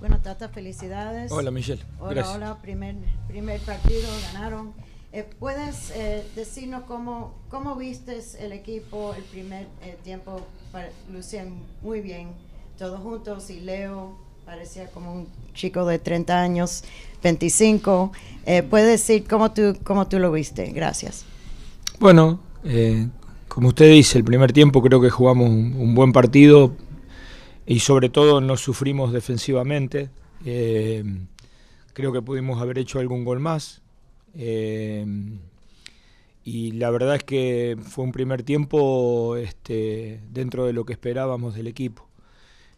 Bueno, Tata, felicidades. Hola, Michelle. Hola, hola, primer, primer partido, ganaron. Eh, ¿Puedes eh, decirnos cómo, cómo vistes el equipo el primer eh, tiempo? Lucían muy bien todos juntos y Leo parecía como un chico de 30 años, 25. ¿Puedes decir cómo tú, cómo tú lo viste? Gracias. Bueno, como usted dice, el primer tiempo creo que jugamos un buen partido y sobre todo no sufrimos defensivamente. Eh, creo que pudimos haber hecho algún gol más. Eh, y la verdad es que fue un primer tiempo este, dentro de lo que esperábamos del equipo.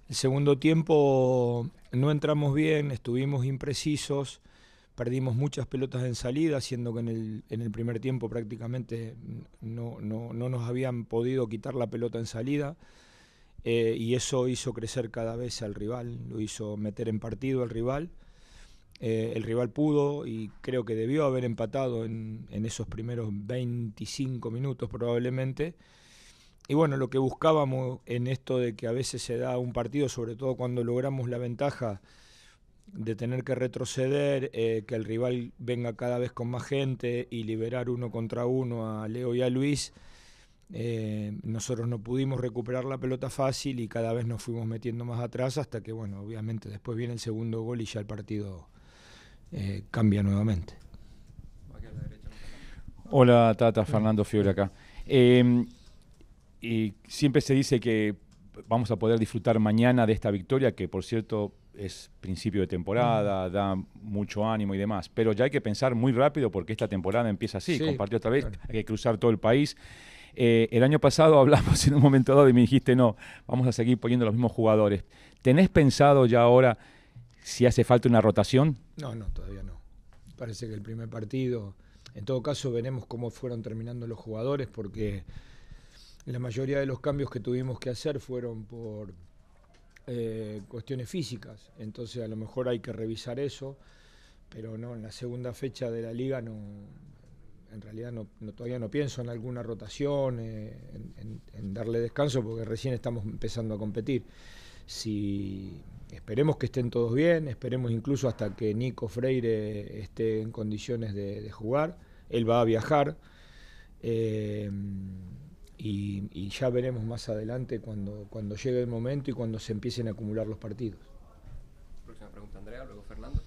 El segundo tiempo no entramos bien, estuvimos imprecisos, perdimos muchas pelotas en salida, siendo que en el, primer tiempo prácticamente no nos habían podido quitar la pelota en salida. Eh, y eso hizo crecer cada vez al rival, lo hizo meter en partido al rival. Eh, el rival pudo y creo que debió haber empatado en, esos primeros 25 minutos probablemente. Y bueno, lo que buscábamos en esto de que a veces se da un partido, sobre todo cuando logramos la ventaja de tener que retroceder, eh, que el rival venga cada vez con más gente y liberar uno contra uno a Leo y a Luis, eh, nosotros no pudimos recuperar la pelota fácil y cada vez nos fuimos metiendo más atrás hasta que, bueno, obviamente después viene el segundo gol y ya el partido eh, cambia nuevamente. Hola Tata, Fernando Fiore acá. Em, y siempre se dice que vamos a poder disfrutar mañana de esta victoria, que por cierto es principio de temporada, mm. da mucho ánimo y demás. Pero ya hay que pensar muy rápido porque esta temporada empieza así, compartió otra vez, hay que cruzar todo el país. Eh, el año pasado hablamos en un momento dado y me dijiste, no, vamos a seguir poniendo los mismos jugadores. ¿Tenés pensado ya ahora si hace falta una rotación? No, no, todavía no. Parece que el primer partido, en todo caso veremos cómo fueron terminando los jugadores porque la mayoría de los cambios que tuvimos que hacer fueron por eh, cuestiones físicas, entonces a lo mejor hay que revisar eso, pero no, en la segunda fecha de la liga no, en realidad no, todavía no pienso en alguna rotación, eh, en, darle descanso, porque recién estamos empezando a competir. Si esperemos que estén todos bien, esperemos incluso hasta que Nico Freire esté en condiciones de, jugar. Él va a viajar. Eh, y, ya veremos más adelante cuando, cuando llegue el momento y cuando se empiecen a acumular los partidos. Próxima pregunta, Andrea, luego Fernando.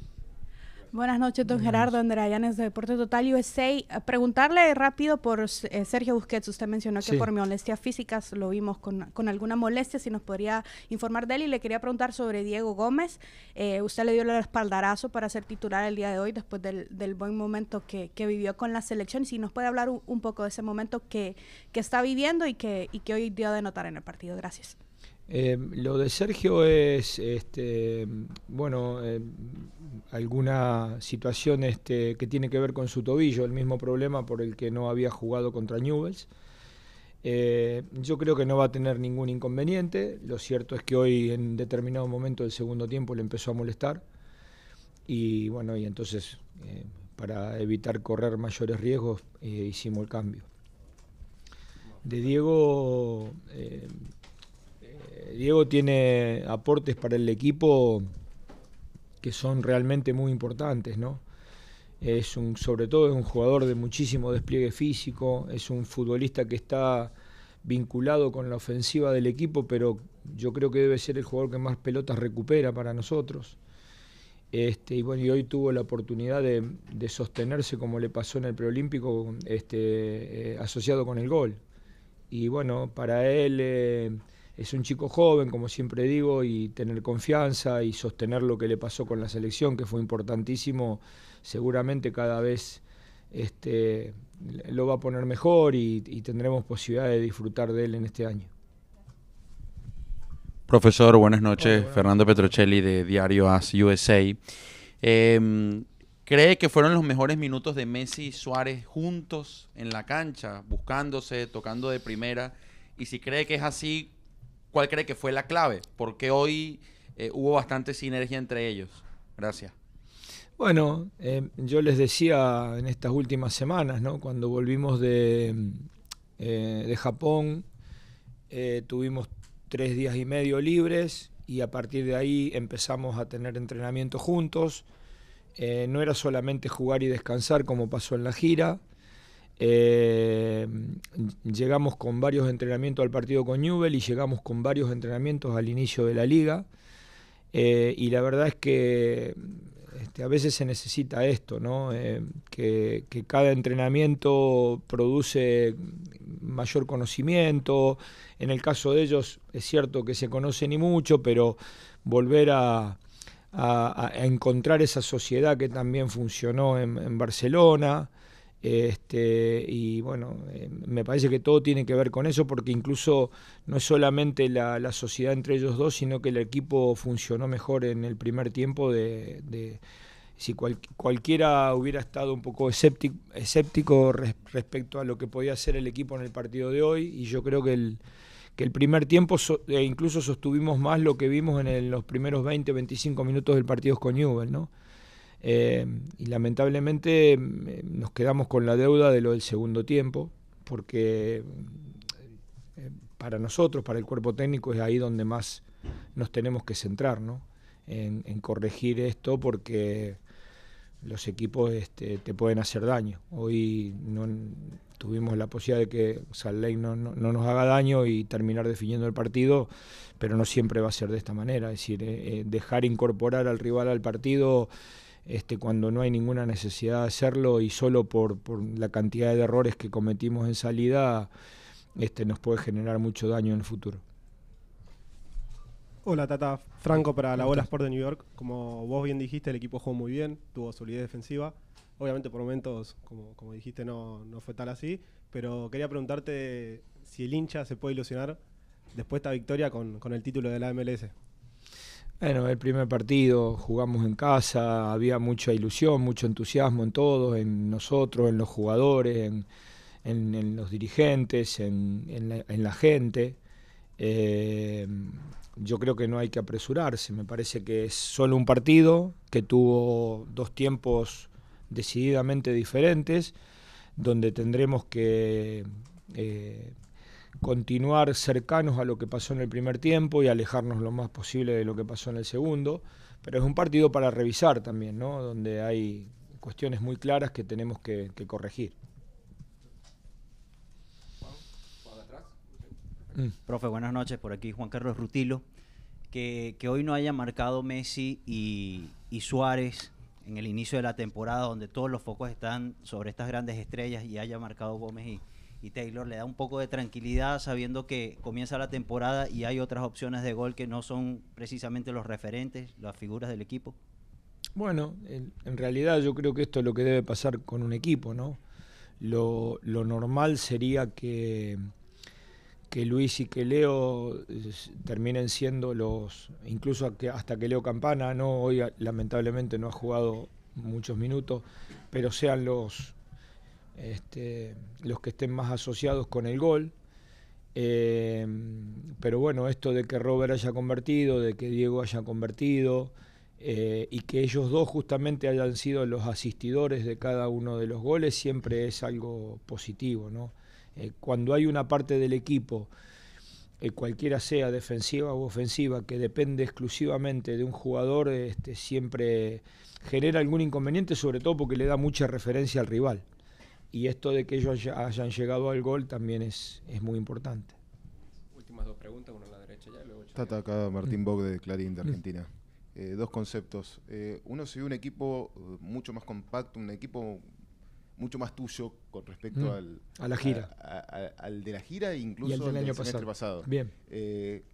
Buenas noches, don Gerardo, Gerardo Llanes de este Deporte Total USA. Preguntarle rápido por eh, Sergio Busquets. Usted mencionó que por molestias físicas lo vimos con, alguna molestia, si nos podría informar de él. Y le quería preguntar sobre Diego Gómez. Eh, usted le dio el espaldarazo para ser titular el día de hoy después del, del buen momento que, vivió con la selección. si nos puede hablar un, un poco de ese momento que, que está viviendo y que, y que hoy dio de notar en el partido. Gracias. Em, lo de Sergio es, este, bueno, em, alguna situación este, que tiene que ver con su tobillo, el mismo problema por el que no había jugado contra Newells. Eh, yo creo que no va a tener ningún inconveniente. Lo cierto es que hoy en determinado momento del segundo tiempo le empezó a molestar. Y bueno, y entonces eh, para evitar correr mayores riesgos eh, hicimos el cambio. De Diego eh, Diego tiene aportes para el equipo que son realmente muy importantes, ¿no? Es un, sobre todo es un jugador de muchísimo despliegue físico, es un futbolista que está vinculado con la ofensiva del equipo, pero yo creo que debe ser el jugador que más pelotas recupera para nosotros. Este, y bueno, y hoy tuvo la oportunidad de, sostenerse como le pasó en el preolímpico, este, eh, asociado con el gol. Y bueno, para él eh, es un chico joven, como siempre digo, y tener confianza y sostener lo que le pasó con la selección, que fue importantísimo, seguramente cada vez este, lo va a poner mejor y, tendremos posibilidad de disfrutar de él en este año. Profesor, buenas noches. Fernando Petrocelli de Diario As USA. Em, ¿Cree que fueron los mejores minutos de Messi y Suárez juntos en la cancha, buscándose, tocando de primera? Y si cree que es así, ¿Cuál cree que fue la clave? Porque hoy eh, hubo bastante sinergia entre ellos. Gracias. Bueno, em, yo les decía en estas últimas semanas, ¿no? cuando volvimos de, eh, de Japón, eh, tuvimos tres días y medio libres y a partir de ahí empezamos a tener entrenamiento juntos. no era solamente jugar y descansar como pasó en la gira, eh, llegamos con varios entrenamientos al partido con Newell y llegamos con varios entrenamientos al inicio de la liga. Eh, y la verdad es que este, a veces se necesita esto, ¿no? Eh, que, cada entrenamiento produce mayor conocimiento. En el caso de ellos es cierto que se conocen y mucho, pero volver a, encontrar esa sociedad que también funcionó en, Barcelona. Este, y bueno, eh, me parece que todo tiene que ver con eso, porque incluso no es solamente la, sociedad entre ellos dos, sino que el equipo funcionó mejor en el primer tiempo de, si cualquiera hubiera estado un poco escéptico, respecto a lo que podía hacer el equipo en el partido de hoy, y yo creo que el, que el primer tiempo e incluso sostuvimos más lo que vimos en los primeros 20 25 minutos del partido con Newell, ¿no? Eh, y lamentablemente mm, nos quedamos con la deuda de lo del segundo tiempo, porque eh, para nosotros, para el cuerpo técnico, es ahí donde más nos tenemos que centrar, ¿no? En, corregir esto, porque los equipos este, te pueden hacer daño. Hoy no, tuvimos la posibilidad de que Salt no, nos haga daño y terminar definiendo el partido, pero no siempre va a ser de esta manera. Es decir, eh, dejar incorporar al rival al partido este, cuando no hay ninguna necesidad de hacerlo y solo por, la cantidad de errores que cometimos en salida este, nos puede generar mucho daño en el futuro. Hola Tata, Franco para la Bola Sport de New York. Como vos bien dijiste, el equipo jugó muy bien, tuvo solidez defensiva. Obviamente por momentos, como, dijiste, no, fue tal así, pero quería preguntarte si el hincha se puede ilusionar después de esta victoria con, con el título de la MLS. Bueno, el primer partido jugamos en casa, había mucha ilusión, mucho entusiasmo en todos, en nosotros, en los jugadores, en, los dirigentes, en, la, gente. Eh, yo creo que no hay que apresurarse, me parece que es solo un partido que tuvo dos tiempos decididamente diferentes, donde tendremos que eh, continuar cercanos a lo que pasó en el primer tiempo y alejarnos lo más posible de lo que pasó en el segundo, pero es un partido para revisar también, ¿no? donde hay cuestiones muy claras que tenemos que, corregir. Mm. Profe, buenas noches. Por aquí Juan Carlos Rutilo. Que, hoy no haya marcado Messi y, y, Suárez en el inicio de la temporada, donde todos los focos están sobre estas grandes estrellas y haya marcado Gómez y, y Taylor le da un poco de tranquilidad sabiendo que comienza la temporada y hay otras opciones de gol que no son precisamente los referentes, las figuras del equipo? Bueno, en, realidad yo creo que esto es lo que debe pasar con un equipo, ¿no? Lo, normal sería que, que Luis y que Leo eh, terminen siendo los, incluso hasta que Leo Campana, no hoy lamentablemente no ha jugado muchos minutos, pero sean los este, los que estén más asociados con el gol. Eh, pero bueno, esto de que Robert haya convertido, de que Diego haya convertido, eh, y que ellos dos justamente hayan sido los asistidores de cada uno de los goles, siempre es algo positivo. Eh, cuando hay una parte del equipo, cualquiera sea defensiva u ofensiva, que depende exclusivamente de un jugador, este, siempre genera algún inconveniente, sobre todo porque le da mucha referencia al rival y esto de que ellos hayan llegado al gol también es, es muy importante. Últimas dos preguntas, una a la derecha ya. Luego Tata acá Martín Bog de Clarín de Argentina. Eh, dos conceptos. Eh, uno se un equipo eh, mucho más compacto, un equipo mucho más tuyo con respecto mm. al, a la gira. al de la gira e incluso del año pasado. pasado. Bien.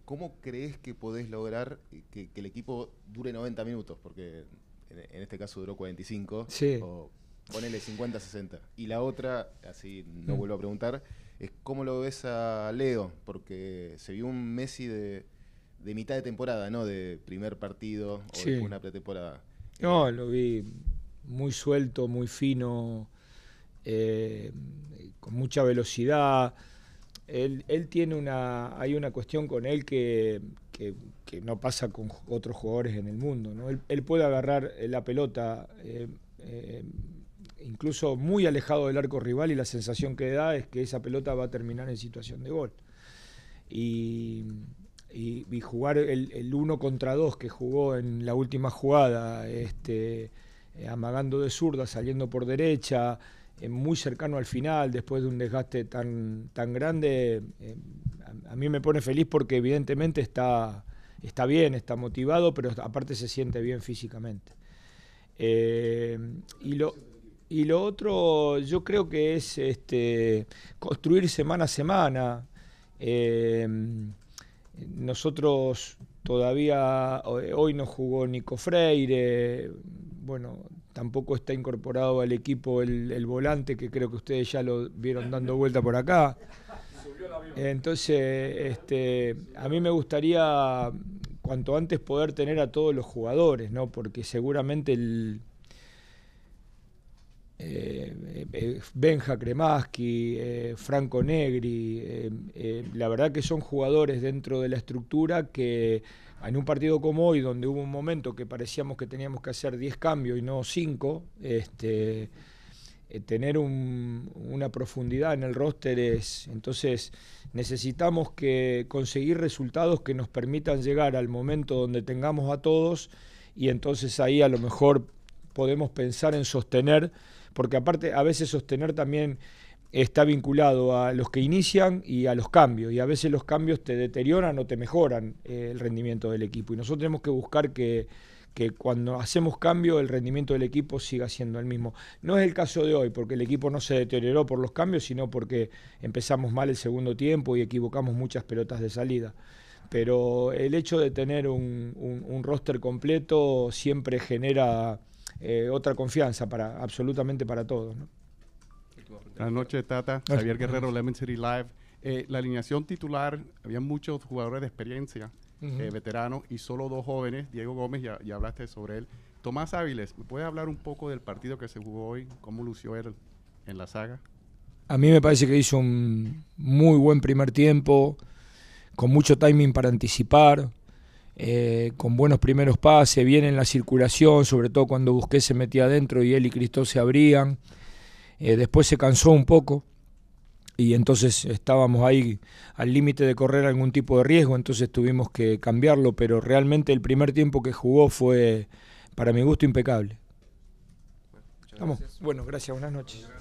¿Cómo crees que podés lograr que, el equipo dure 90 minutos? Porque en, este caso duró 45. Sí ponele 50-60. Y la otra, así no vuelvo a preguntar, es cómo lo ves a Leo, porque se vio un Messi de, de mitad de temporada, ¿no? De primer partido o de una pretemporada. No, lo vi muy suelto, muy fino, eh, con mucha velocidad. Él, tiene una, hay una cuestión con él que, no pasa con otros jugadores en el mundo. Él, puede agarrar la pelota eh, eh, incluso muy alejado del arco rival y la sensación que da es que esa pelota va a terminar en situación de gol. Y, jugar el, uno contra dos que jugó en la última jugada, este, eh, amagando de zurda, saliendo por derecha, eh, muy cercano al final, después de un desgaste tan, tan grande, eh, a, mí me pone feliz porque evidentemente está, está bien, está motivado, pero aparte se siente bien físicamente. y lo, y lo otro, yo creo que es este, construir semana a semana. Eh, nosotros todavía, eh, hoy no jugó Nico Freire, bueno, tampoco está incorporado al equipo el, volante, que creo que ustedes ya lo vieron dando vuelta por acá. Entonces, este, a mí me gustaría cuanto antes poder tener a todos los jugadores, ¿no? Porque seguramente el, eh, eh, Benja Kremaski, eh, Franco Negri, la verdad que son jugadores dentro de la estructura que en un partido como hoy, donde hubo un momento que parecíamos que teníamos que hacer 10 cambios y no 5, este, tener una profundidad en el roster es... Entonces necesitamos que conseguir resultados que nos permitan llegar al momento donde tengamos a todos y entonces ahí a lo mejor podemos pensar en sostener porque aparte a veces sostener también está vinculado a los que inician y a los cambios, y a veces los cambios te deterioran o te mejoran eh, el rendimiento del equipo, y nosotros tenemos que buscar que, cuando hacemos cambio el rendimiento del equipo siga siendo el mismo. No es el caso de hoy, porque el equipo no se deterioró por los cambios, sino porque empezamos mal el segundo tiempo y equivocamos muchas pelotas de salida pero el hecho de tener un, un, roster completo siempre genera eh, otra confianza para absolutamente para todos. ¿no? Buenas noches, Tata. Javier Guerrero, Lemon City Live. Eh, la alineación titular, había muchos jugadores de experiencia, eh, veteranos, y solo dos jóvenes. Diego Gómez, ya, ya hablaste sobre él. Tomás Áviles, ¿puedes hablar un poco del partido que se jugó hoy? ¿Cómo lució él en la saga? A mí me parece que hizo un muy buen primer tiempo, con mucho timing para anticipar, eh, con buenos primeros pases, bien en la circulación, sobre todo cuando Busqué se metía adentro y él y Cristó se abrían. Eh, después se cansó un poco y entonces estábamos ahí al límite de correr algún tipo de riesgo, entonces tuvimos que cambiarlo, pero realmente el primer tiempo que jugó fue, para mi gusto, impecable. Bueno, gracias, buenas noches.